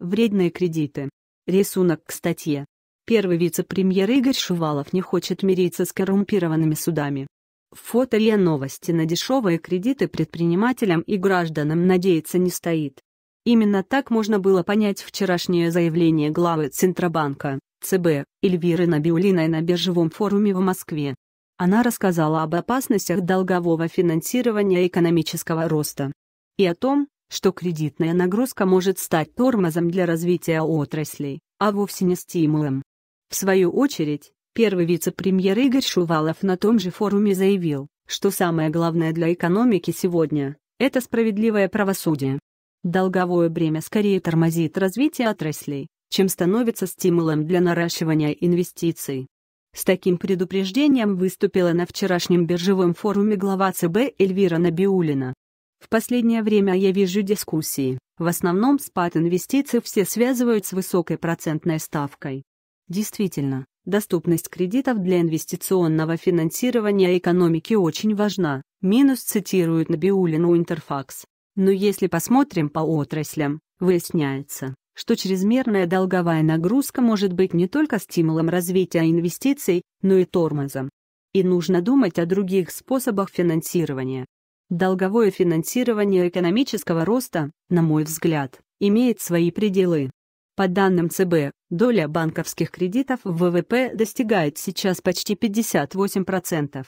Вредные кредиты. Рисунок к статье. Первый вице-премьер Игорь Шувалов не хочет мириться с коррумпированными судами. Фото и новости на дешевые кредиты предпринимателям и гражданам надеяться не стоит. Именно так можно было понять вчерашнее заявление главы Центробанка, ЦБ, Эльвиры Набиулиной на биржевом форуме в Москве. Она рассказала об опасностях долгового финансирования и экономического роста. И о том, что кредитная нагрузка может стать тормозом для развития отраслей, а вовсе не стимулом. В свою очередь, первый вице-премьер Игорь Шувалов на том же форуме заявил, что самое главное для экономики сегодня – это справедливое правосудие. Долговое бремя скорее тормозит развитие отраслей, чем становится стимулом для наращивания инвестиций. С таким предупреждением выступила на вчерашнем биржевом форуме глава ЦБ Эльвира Набиулина. В последнее время я вижу дискуссии, в основном спад инвестиций все связывают с высокой процентной ставкой. Действительно, доступность кредитов для инвестиционного финансирования экономики очень важна, минус цитируют Набиулину Интерфакс. Но если посмотрим по отраслям, выясняется, что чрезмерная долговая нагрузка может быть не только стимулом развития инвестиций, но и тормозом. И нужно думать о других способах финансирования, Долговое финансирование экономического роста, на мой взгляд, имеет свои пределы. По данным ЦБ, доля банковских кредитов в ВВП достигает сейчас почти 58%.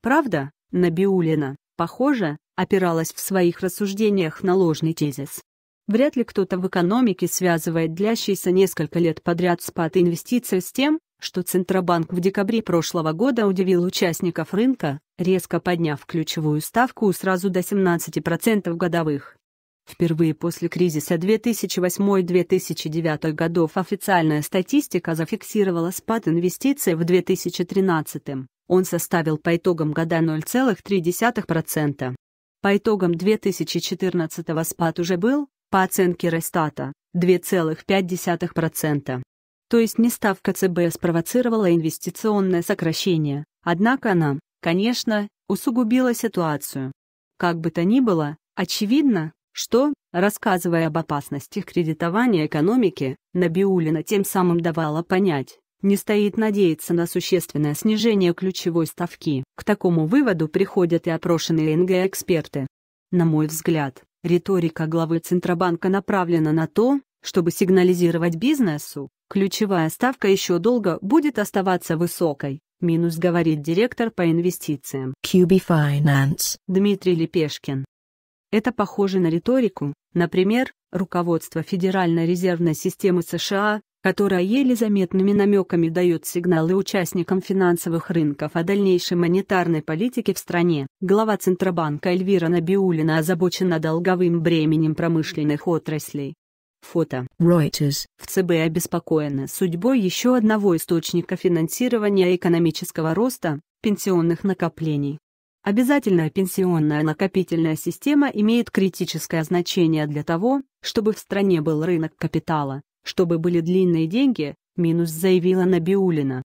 Правда, Набиулина, похоже, опиралась в своих рассуждениях на ложный тезис. Вряд ли кто-то в экономике связывает длящийся несколько лет подряд спад инвестиций с тем, что Центробанк в декабре прошлого года удивил участников рынка, резко подняв ключевую ставку сразу до 17% годовых. Впервые после кризиса 2008-2009 годов официальная статистика зафиксировала спад инвестиций в 2013 он составил по итогам года 0,3%. По итогам 2014 спад уже был, по оценке Росстата, 2,5%. То есть неставка ЦБ спровоцировала инвестиционное сокращение, однако она, конечно, усугубила ситуацию. Как бы то ни было, очевидно, что, рассказывая об опасностях кредитования экономики, Набиулина тем самым давала понять, не стоит надеяться на существенное снижение ключевой ставки. К такому выводу приходят и опрошенные НГ-эксперты. На мой взгляд, риторика главы Центробанка направлена на то, чтобы сигнализировать бизнесу, ключевая ставка еще долго будет оставаться высокой, минус говорит директор по инвестициям QB Finance Дмитрий Лепешкин. Это похоже на риторику, например, руководство Федеральной резервной системы США, которая еле заметными намеками дает сигналы участникам финансовых рынков о дальнейшей монетарной политике в стране. Глава Центробанка Эльвира Набиулина озабочена долговым бременем промышленных отраслей, Фото. Reuters. В ЦБ обеспокоены судьбой еще одного источника финансирования экономического роста – пенсионных накоплений. Обязательная пенсионная накопительная система имеет критическое значение для того, чтобы в стране был рынок капитала, чтобы были длинные деньги, минус заявила Набиулина.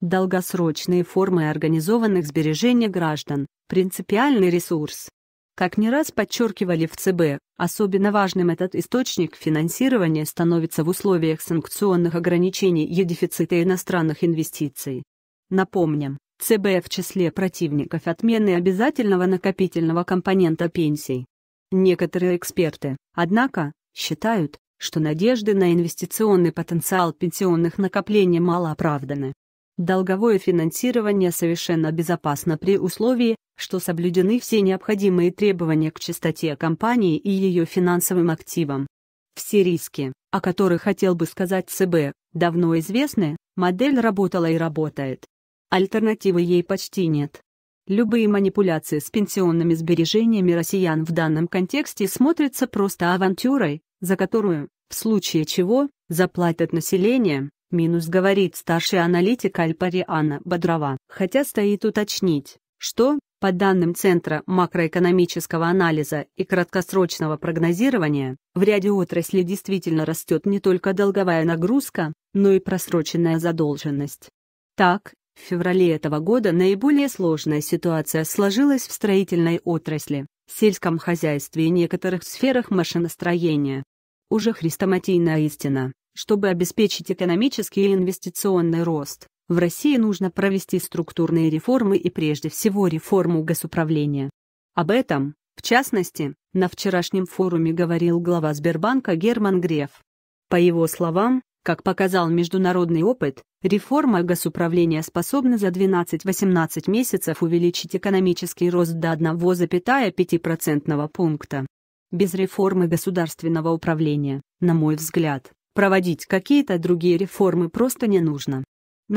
Долгосрочные формы организованных сбережений граждан – принципиальный ресурс, как не раз подчеркивали в ЦБ, особенно важным этот источник финансирования становится в условиях санкционных ограничений и дефицита иностранных инвестиций. Напомним, ЦБ в числе противников отмены обязательного накопительного компонента пенсий. Некоторые эксперты, однако, считают, что надежды на инвестиционный потенциал пенсионных накоплений мало оправданы. Долговое финансирование совершенно безопасно при условии, что соблюдены все необходимые требования к чистоте компании и ее финансовым активам. Все риски, о которых хотел бы сказать ЦБ, давно известны, модель работала и работает. Альтернативы ей почти нет. Любые манипуляции с пенсионными сбережениями россиян в данном контексте смотрятся просто авантюрой, за которую, в случае чего, заплатят население, минус говорит старший аналитик Альпариана Бодрова. Хотя стоит уточнить, что, по данным Центра макроэкономического анализа и краткосрочного прогнозирования, в ряде отраслей действительно растет не только долговая нагрузка, но и просроченная задолженность. Так, в феврале этого года наиболее сложная ситуация сложилась в строительной отрасли, сельском хозяйстве и некоторых сферах машиностроения. Уже хрестоматийная истина. Чтобы обеспечить экономический и инвестиционный рост, в России нужно провести структурные реформы и прежде всего реформу госуправления. Об этом, в частности, на вчерашнем форуме говорил глава Сбербанка Герман Греф. По его словам, как показал международный опыт, реформа госуправления способна за 12-18 месяцев увеличить экономический рост до 1,5% пункта. Без реформы государственного управления, на мой взгляд, проводить какие-то другие реформы просто не нужно.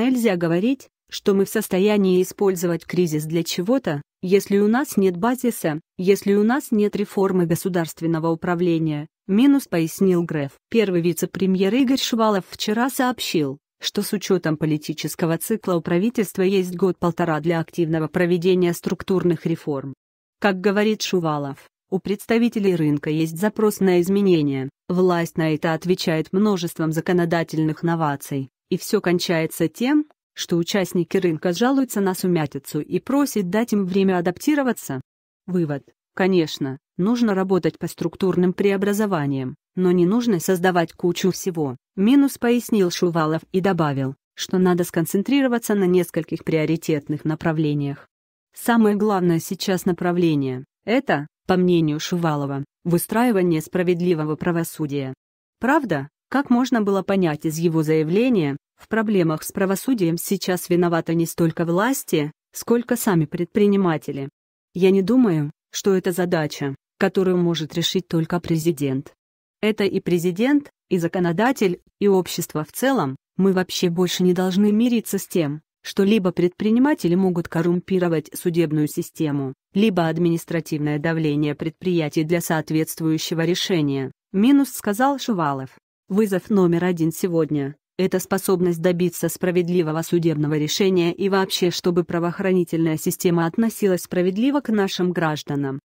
Нельзя говорить, что мы в состоянии использовать кризис для чего-то, если у нас нет базиса, если у нас нет реформы государственного управления, минус пояснил Греф. Первый вице-премьер Игорь Шувалов вчера сообщил, что с учетом политического цикла у правительства есть год-полтора для активного проведения структурных реформ. Как говорит Шувалов, у представителей рынка есть запрос на изменения, власть на это отвечает множеством законодательных новаций. И все кончается тем, что участники рынка жалуются на сумятицу и просят дать им время адаптироваться. Вывод. Конечно, нужно работать по структурным преобразованиям, но не нужно создавать кучу всего. Минус пояснил Шувалов и добавил, что надо сконцентрироваться на нескольких приоритетных направлениях. Самое главное сейчас направление – это, по мнению Шувалова, выстраивание справедливого правосудия. Правда, как можно было понять из его заявления, в проблемах с правосудием сейчас виноваты не столько власти, сколько сами предприниматели. Я не думаю, что это задача, которую может решить только президент. Это и президент, и законодатель, и общество в целом, мы вообще больше не должны мириться с тем, что либо предприниматели могут коррумпировать судебную систему, либо административное давление предприятий для соответствующего решения, минус сказал Шувалов. Вызов номер один сегодня – это способность добиться справедливого судебного решения и вообще, чтобы правоохранительная система относилась справедливо к нашим гражданам.